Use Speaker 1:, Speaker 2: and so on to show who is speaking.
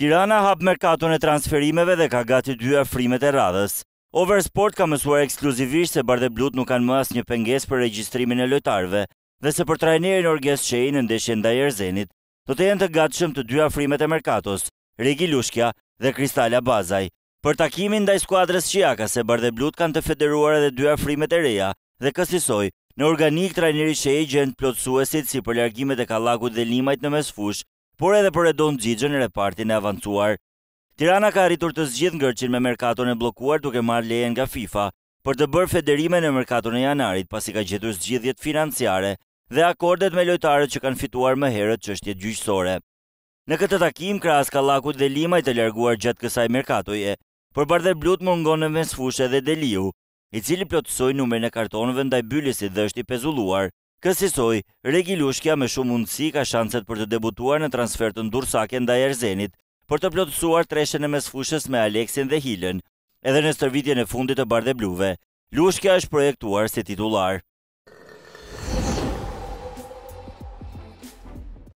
Speaker 1: Tirana hap merkaton e transferimeve dhe ka gati dy afrimet e radhës. Oversport ka mësuar ekskluzivisht se Bardhe Blut nuk kanë më asë një penges për regjistrimin e lojtarve dhe se për trajnerin Orges Shej në ndeshje da Jerzenit, do të jenë të gatshëm të dy afrimet e merkatos, Regi Lushkja dhe Kristalja Bazaj. Për takimin ndaj skuadrës Shiaka se Bardhe Blut kanë të federuar edhe dy afrimet e reja dhe kësisoj, në organik trajneri Shej gjendë plotësuesit si për largimet e kalakut dhe limajt në mesfush por edhe për Redon Xhixhën në repartin e avancuar. Tirana ka arritur të në ngërçin me merkaton e bllokuar duke marrë lejen nga FIFA për të bërë federimin e merkaton e janarit pasi ka gjetur zgjithjet financiare dhe akordet me lojtarët që kanë fituar më herët çështjet gjyqësore. Në këtë takim krahas Kallakut dhe Limaj të larguar gjatë kësaj merkatoje, por Bardhe Blut mungon në mesfushë dhe Deliu, i cili plotësoi numrin e kartonëve ndaj Bylisit dhe është i pezulluar, Kësisoj, Regi Lushkja me shumë mundësi ka shanset për të debutuar në transfer të ndursake nda Erzenit, për të plotësuar treshen e mes fushës me Aleksin dhe Hilën, edhe në stërvitje në fundit të barde bluve, Lushkja është projektuar si titular.